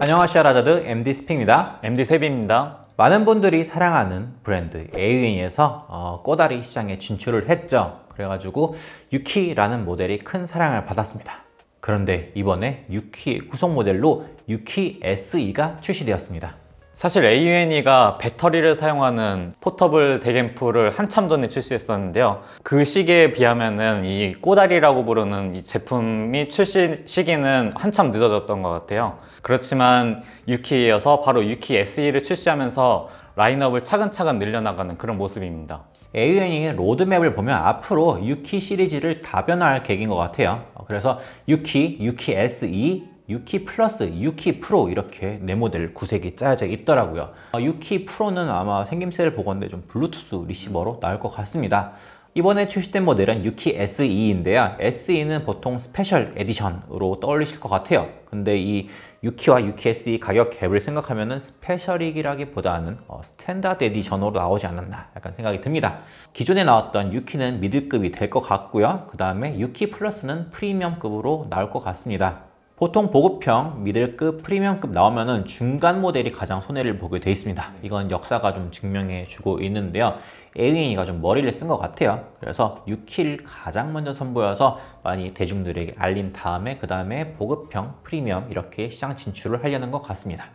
안녕하세요 라자드 MD 스피입니다 MD 세비입니다 많은 분들이 사랑하는 브랜드 에이윈에서 어, 꼬다리 시장에 진출을 했죠 그래가지고 유키라는 모델이 큰 사랑을 받았습니다 그런데 이번에 유키의 후속 모델로 유키 SE가 출시되었습니다 사실 AUN이가 배터리를 사용하는 포터블 대겐프를 한참 전에 출시했었는데요. 그 시기에 비하면 이 꼬다리라고 부르는 이 제품이 출시 시기는 한참 늦어졌던 것 같아요. 그렇지만 유키에 이어서 바로 유키 SE를 출시하면서 라인업을 차근차근 늘려나가는 그런 모습입니다. AUN의 로드맵을 보면 앞으로 유키 시리즈를 다변화할 계획인 것 같아요. 그래서 유키, 유키 SE, 유키 플러스, 유키 프로 이렇게 네 모델 구색이 짜여져 있더라고요. 아, 유키 프로는 아마 생김새를 보건데 좀 블루투스 리시버로 나올 것 같습니다. 이번에 출시된 모델은 유키 SE인데요. SE는 보통 스페셜 에디션으로 떠올리실 것 같아요. 근데 이 유키와 유키 SE 가격 갭을 생각하면 스페셜이기라기보다는 어, 스탠다드 에디션으로 나오지 않았나 약간 생각이 듭니다. 기존에 나왔던 유키는 미들급이 될 것 같고요. 그 다음에 유키 플러스는 프리미엄급으로 나올 것 같습니다. 보통 보급형, 미들급, 프리미엄급 나오면은 중간 모델이 가장 손해를 보게 돼 있습니다. 네. 이건 역사가 좀 증명해 주고 있는데요. 에윙이가 좀 머리를 쓴 것 같아요. 그래서 6킬 가장 먼저 선보여서 많이 대중들에게 알린 다음에 그 다음에 보급형, 프리미엄 이렇게 시장 진출을 하려는 것 같습니다.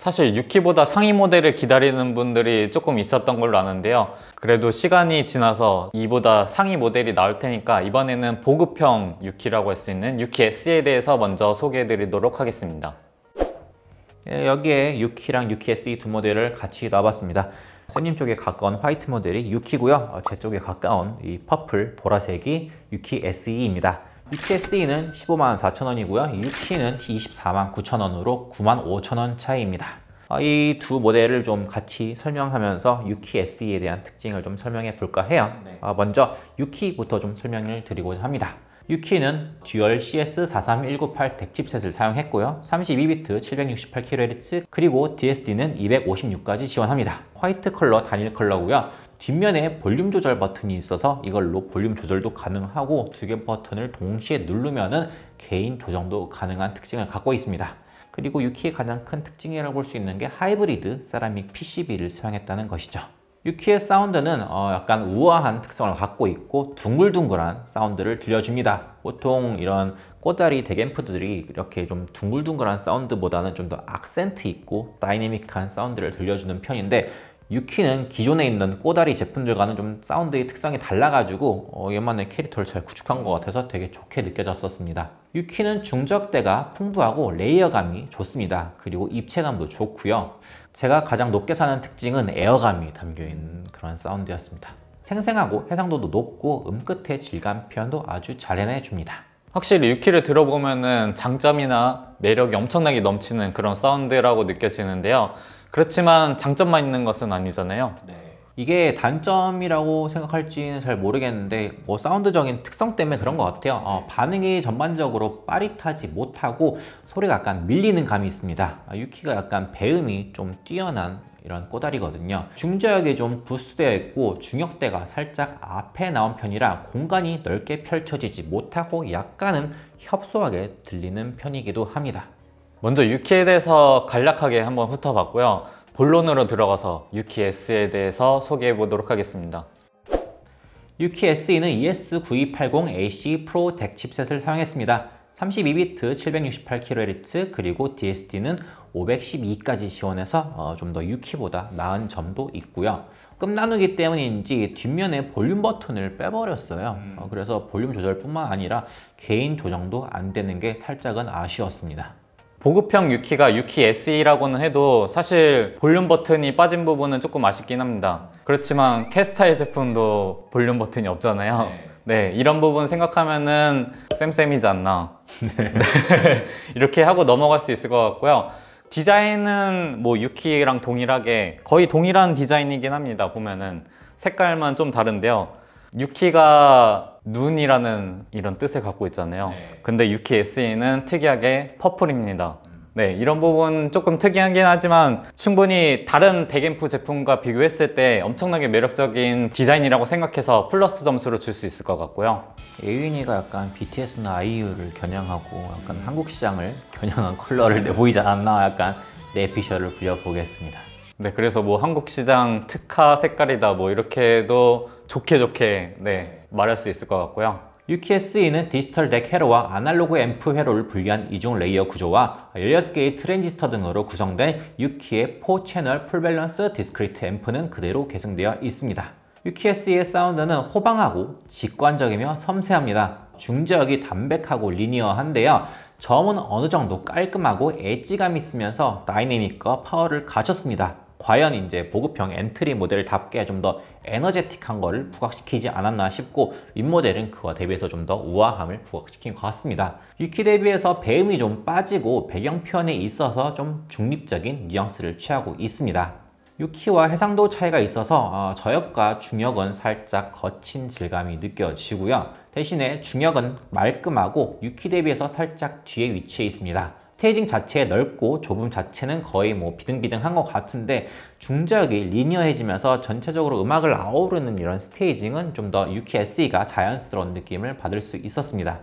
사실 6키보다 상위 모델을 기다리는 분들이 조금 있었던 걸로 아는데요 그래도 시간이 지나서 이보다 상위 모델이 나올 테니까 이번에는 보급형 6기라고 할 수 있는 6기 s 에 대해서 먼저 소개해 드리도록 하겠습니다 예, 여기에 6기랑 6기 SE 두 모델을 같이 놔봤습니다 쌤님 쪽에 가까운 화이트 모델이 6기고요 어, 제 쪽에 가까운 이 퍼플 보라색이 6기 SE입니다 6SE는 15만 4천 원이고요. 6T는 24만 9천 원으로 9만 5천 원 차이입니다. 어, 이두 모델을 좀 같이 설명하면서 6키 SE에 대한 특징을 좀 설명해 볼까 해요. 네. 어, 먼저 6키부터 좀 설명을 드리고자 합니다. 6키는 듀얼 CS43198 덱칩셋을 사용했고요. 32비트 768kHz 그리고 DSD는 256까지 지원합니다. 화이트 컬러 단일 컬러고요. 뒷면에 볼륨 조절 버튼이 있어서 이걸로 볼륨 조절도 가능하고 두 개 버튼을 동시에 누르면 은 개인 조정도 가능한 특징을 갖고 있습니다. 그리고 유키의 가장 큰 특징이라고 볼 수 있는 게 하이브리드 세라믹 PCB를 사용했다는 것이죠. 유키의 사운드는 어 약간 우아한 특성을 갖고 있고 둥글둥글한 사운드를 들려줍니다. 보통 이런 꼬다리 대앰프들이 이렇게 좀 둥글둥글한 사운드보다는 좀 더 악센트 있고 다이내믹한 사운드를 들려주는 편인데 유키는 기존에 있는 꼬다리 제품들과는 좀 사운드의 특성이 달라가지고 어, 얘만의 캐릭터를 잘 구축한 것 같아서 되게 좋게 느껴졌었습니다. 유키는 중적대가 풍부하고 레이어감이 좋습니다. 그리고 입체감도 좋고요. 제가 가장 높게 사는 특징은 에어감이 담겨있는 그런 사운드였습니다. 생생하고 해상도도 높고 음 끝의 질감 표현도 아주 잘 해내줍니다. 확실히 유키를 들어보면 장점이나 매력이 엄청나게 넘치는 그런 사운드라고 느껴지는데요. 그렇지만 장점만 있는 것은 아니잖아요. 네. 이게 단점이라고 생각할지는 잘 모르겠는데 뭐 사운드적인 특성 때문에 그런 것 같아요 어, 네. 반응이 전반적으로 빠릿하지 못하고 소리가 약간 밀리는 감이 있습니다 아, 유키가 약간 배음이 좀 뛰어난 이런 꼬다리거든요 중저역이 좀 부스되어 있고 중역대가 살짝 앞에 나온 편이라 공간이 넓게 펼쳐지지 못하고 약간은 협소하게 들리는 편이기도 합니다 먼저 유키에 대해서 간략하게 한번 훑어봤고요. 본론으로 들어가서 유키 S에 대해서 소개해 보도록 하겠습니다. 유키 e s 는 ES9280AC 프로 덱 칩셋을 사용했습니다. 32비트 768kHz 그리고 DSD는 512까지 지원해서 어, 좀더 유키보다 나은 점도 있고요. 끝나누기 때문인지 뒷면에 볼륨 버튼을 빼버렸어요. 음. 어, 그래서 볼륨 조절뿐만 아니라 개인 조정도 안 되는 게 살짝은 아쉬웠습니다. 보급형 유키가 유키 SE라고는 해도 사실 볼륨 버튼이 빠진 부분은 조금 아쉽긴 합니다 그렇지만 캐스타의 제품도 볼륨 버튼이 없잖아요 네. 네, 이런 부분 생각하면은 쌤쌤이지 않나 네. 네. 이렇게 하고 넘어갈 수 있을 것 같고요 디자인은 뭐 유키랑 동일하게 거의 동일한 디자인이긴 합니다 보면은 색깔만 좀 다른데요 유키가 눈이라는 이런 뜻을 갖고 있잖아요 네. 근데 u k SE는 특이하게 퍼플입니다 음. 네 이런 부분 조금 특이하긴 하지만 충분히 다른 대겐프 제품과 비교했을 때 엄청나게 매력적인 디자인이라고 생각해서 플러스 점수를 줄 수 있을 것 같고요 예윈이가 약간 BTS나 i u 를 겨냥하고 약간 한국 시장을 겨냥한 컬러를 내보이지 않나 약간 내 피셜을 부려보겠습니다 네, 그래서 뭐 한국 시장 특화 색깔이다 뭐 이렇게도 좋게 좋게 네, 말할 수 있을 것 같고요. UQSE는 디지털 덱 회로와 아날로그 앰프 회로를 분리한 이중 레이어 구조와 16개의 트랜지스터 등으로 구성된 UQ의 4채널 풀밸런스 디스크리트 앰프는 그대로 계승되어 있습니다. UQSE의 사운드는 호방하고 직관적이며 섬세합니다. 중저역이 담백하고 리니어한데요. 점은 어느 정도 깔끔하고 엣지감이 있으면서 다이내믹과 파워를 갖췄습니다. 과연 이제 보급형 엔트리 모델답게 좀 더 에너제틱한 거를 부각시키지 않았나 싶고 윗모델은 그와 대비해서 좀 더 우아함을 부각시킨 것 같습니다. 6키 대비해서 배음이 좀 빠지고 배경 편에 있어서 좀 중립적인 뉘앙스를 취하고 있습니다. 6키와 해상도 차이가 있어서 어, 저역과 중역은 살짝 거친 질감이 느껴지고요. 대신에 중역은 말끔하고 6키 대비해서 살짝 뒤에 위치해 있습니다. 스테이징 자체에 넓고 좁음 자체는 거의 뭐 비등비등한 것 같은데 중저역이 리니어해지면서 전체적으로 음악을 아우르는 이런 스테이징은 좀 더 u k SE가 자연스러운 느낌을 받을 수 있었습니다.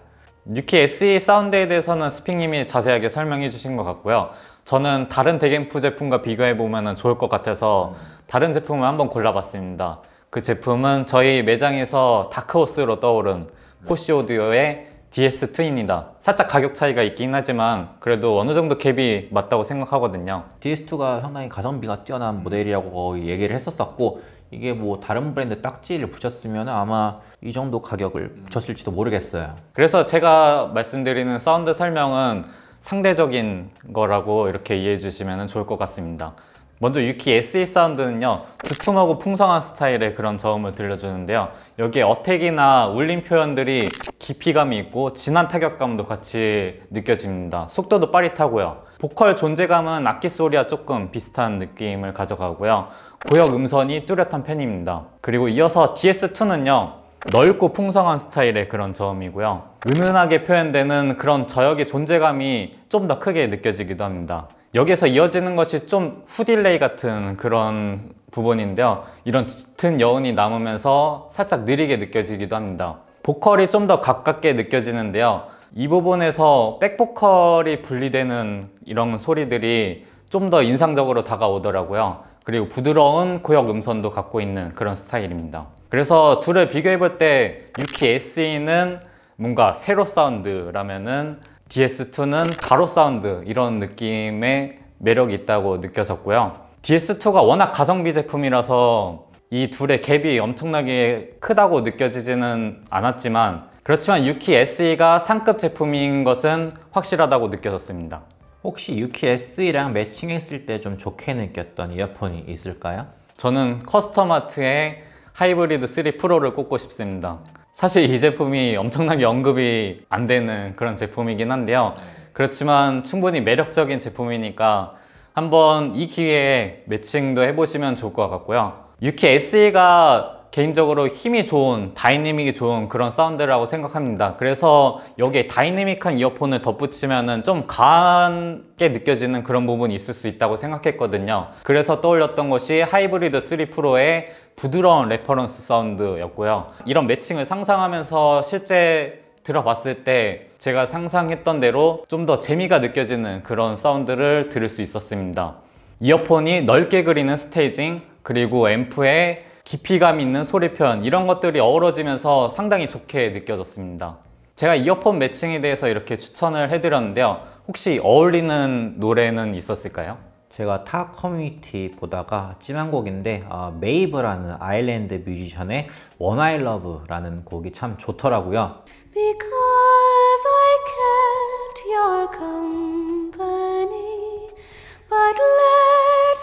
u k SE 사운드에 대해서는 스핑님이 자세하게 설명해 주신 것 같고요. 저는 다른 대겐프 제품과 비교해보면 좋을 것 같아서 음. 다른 제품을 한번 골라봤습니다. 그 제품은 저희 매장에서 다크호스로 떠오른 포시 오디오의 DS2입니다 살짝 가격 차이가 있긴 하지만 그래도 어느 정도 갭이 맞다고 생각하거든요 DS2가 상당히 가성비가 뛰어난 모델이라고 얘기를 했었었고 이게 뭐 다른 브랜드 딱지를 붙였으면 아마 이 정도 가격을 붙였을지도 모르겠어요 그래서 제가 말씀드리는 사운드 설명은 상대적인 거라고 이렇게 이해해 주시면 좋을 것 같습니다 먼저 유키 SE 사운드는요 두툼하고 풍성한 스타일의 그런 저음을 들려주는데요 여기에 어택이나 울림 표현들이 깊이감이 있고 진한 타격감도 같이 느껴집니다 속도도 빠릿하고요 보컬 존재감은 악기 소리와 조금 비슷한 느낌을 가져가고요 고역 음선이 뚜렷한 편입니다 그리고 이어서 DS2는요 넓고 풍성한 스타일의 그런 저음이고요 은은하게 표현되는 그런 저역의 존재감이 좀 더 크게 느껴지기도 합니다 여기에서 이어지는 것이 좀 후딜레이 같은 그런 부분인데요 이런 짙은 여운이 남으면서 살짝 느리게 느껴지기도 합니다 보컬이 좀 더 가깝게 느껴지는데요 이 부분에서 백보컬이 분리되는 이런 소리들이 좀 더 인상적으로 다가오더라고요 그리고 부드러운 고역 음선도 갖고 있는 그런 스타일입니다 그래서 둘을 비교해 볼 때 UKSE는 뭔가 세로 사운드라면은 DS2는 가로 사운드 이런 느낌의 매력이 있다고 느껴졌고요 DS2가 워낙 가성비 제품이라서 이 둘의 갭이 엄청나게 크다고 느껴지지는 않았지만 그렇지만 유키 SE가 상급 제품인 것은 확실하다고 느껴졌습니다 혹시 유키 SE랑 매칭했을 때 좀 좋게 느꼈던 이어폰이 있을까요? 저는 커스터마트의 하이브리드 3 프로를 꼽고 싶습니다 사실 이 제품이 엄청나게 언급이 안 되는 그런 제품이긴 한데요 네. 그렇지만 충분히 매력적인 제품이니까 한번 이 기회에 매칭도 해보시면 좋을 것 같고요 유키 SE가 개인적으로 힘이 좋은 다이내믹이 좋은 그런 사운드라고 생각합니다 그래서 여기에 다이내믹한 이어폰을 덧붙이면 좀 가게 느껴지는 그런 부분이 있을 수 있다고 생각했거든요 그래서 떠올렸던 것이 하이브리드 3 프로의 부드러운 레퍼런스 사운드였고요 이런 매칭을 상상하면서 실제 들어봤을 때 제가 상상했던 대로 좀 더 재미가 느껴지는 그런 사운드를 들을 수 있었습니다 이어폰이 넓게 그리는 스테이징 그리고 앰프의 깊이감 있는 소리편 이런 것들이 어우러지면서 상당히 좋게 느껴졌습니다 제가 이어폰 매칭에 대해서 이렇게 추천을 해드렸는데요 혹시 어울리는 노래는 있었을까요? 제가 타 커뮤니티 보다가 찜한 곡인데 어, 아, 메이브라는 아일랜드 뮤지션의 One I Love라는 곡이 참 좋더라고요 Because I kept your company But let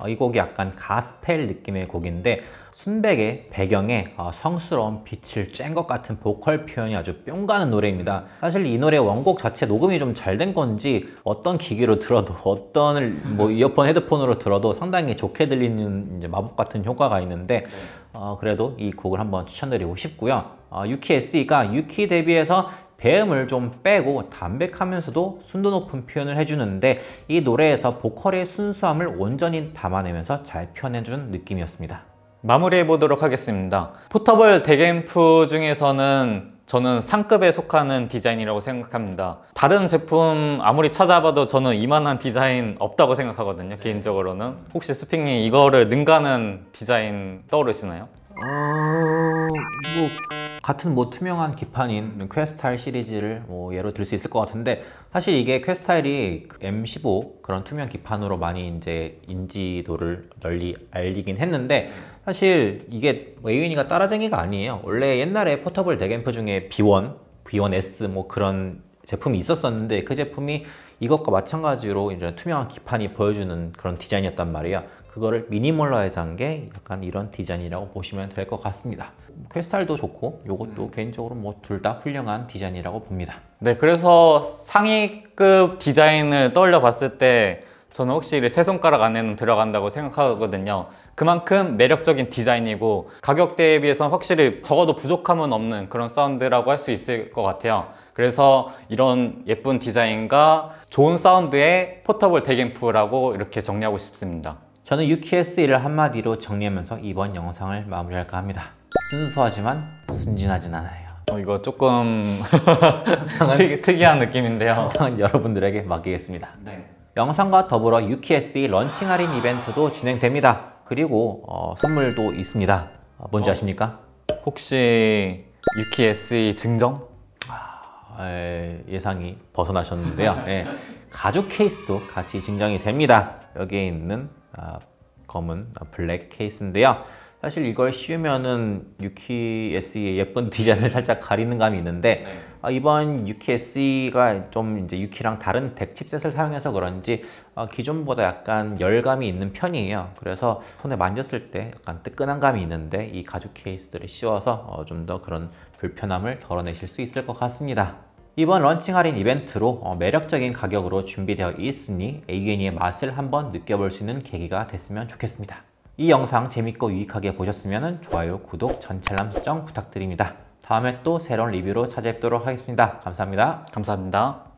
어, 이 곡이 약간 가스펠 느낌의 곡인데 순백의 배경에 어, 성스러운 빛을 쬐것 같은 보컬 표현이 아주 뿅 가는 노래입니다. 사실 이 노래 원곡 자체 녹음이 좀 잘 된 건지 어떤 기기로 들어도 어떤 뭐 이어폰 헤드폰으로 들어도 상당히 좋게 들리는 마법 같은 효과가 있는데 어, 그래도 이 곡을 한번 추천드리고 싶고요. 어, 유키 SE가 유키 데뷔해서 배음을 좀 빼고 담백하면서도 순도 높은 표현을 해주는데 이 노래에서 보컬의 순수함을 온전히 담아내면서 잘표현해주는 느낌이었습니다. 마무리해 보도록 하겠습니다. 포터블 대게임프 중에서는 저는 상급에 속하는 디자인이라고 생각합니다. 다른 제품 아무리 찾아봐도 저는 이만한 디자인 없다고 생각하거든요, 네. 개인적으로는. 혹시 스피님 이거를 능가는 디자인 떠오르시나요? 어... 뭐 같은 뭐 투명한 기판인 퀘스탈 시리즈를 뭐 예로 들 수 있을 것 같은데 사실 이게 퀘스탈이 그 M15 그런 투명 기판으로 많이 이제 인지도를 널리 알리긴 했는데 사실 이게 에이 A&E가 따라쟁이가 아니에요 원래 옛날에 포터블 대캠프 중에 B1, B1S 뭐 그런 제품이 있었었는데 그 제품이 이것과 마찬가지로 이제 투명한 기판이 보여주는 그런 디자인이었단 말이에요 그거를 미니멀라이즈 한게 약간 이런 디자인이라고 보시면 될 것 같습니다 퀘스탈도 좋고 이것도 음. 개인적으로 뭐 둘 다 훌륭한 디자인이라고 봅니다 네 그래서 상위급 디자인을 떠올려 봤을 때 저는 확실히 세 손가락 안에는 들어간다고 생각하거든요 그만큼 매력적인 디자인이고 가격대에 비해서 확실히 적어도 부족함은 없는 그런 사운드라고 할 수 있을 것 같아요 그래서 이런 예쁜 디자인과 좋은 사운드의 포터블 대갱프라고 이렇게 정리하고 싶습니다 저는 UQS1을 한마디로 정리하면서 이번 영상을 마무리할까 합니다. 순수하지만 순진하진 않아요. 어, 이거 조금 특 특이한 느낌인데요. 상상은 여러분들에게 맡기겠습니다. 네. 영상과 더불어 UQS 런칭 할인 이벤트도 진행됩니다. 그리고 어, 선물도 있습니다. 어, 뭔지 어? 아십니까? 혹시 UQS 증정? 아, 예상이 벗어나셨는데요. 예, 가죽 케이스도 같이 증정이 됩니다. 여기에 있는 아, 검은 아, 블랙 케이스인데요. 사실 이걸 씌우면은 유키 SE의 예쁜 디자인을 살짝 가리는 감이 있는데 네. 아, 이번 유키 SE가 좀 이제 유키랑 다른 덱 칩셋을 사용해서 그런지 아, 기존보다 약간 열감이 있는 편이에요. 그래서 손에 만졌을 때 약간 뜨끈한 감이 있는데 이 가죽 케이스들을 씌워서 어, 좀더 그런 불편함을 덜어내실 수 있을 것 같습니다. 이번 런칭 할인 이벤트로 어, 매력적인 가격으로 준비되어 있으니 ANE의 맛을 한번 느껴볼 수 있는 계기가 됐으면 좋겠습니다. 이 영상 재밌고 유익하게 보셨으면 좋아요, 구독, 전체 람 설정 부탁드립니다. 다음에 또 새로운 리뷰로 찾아뵙도록 하겠습니다. 감사합니다. 감사합니다.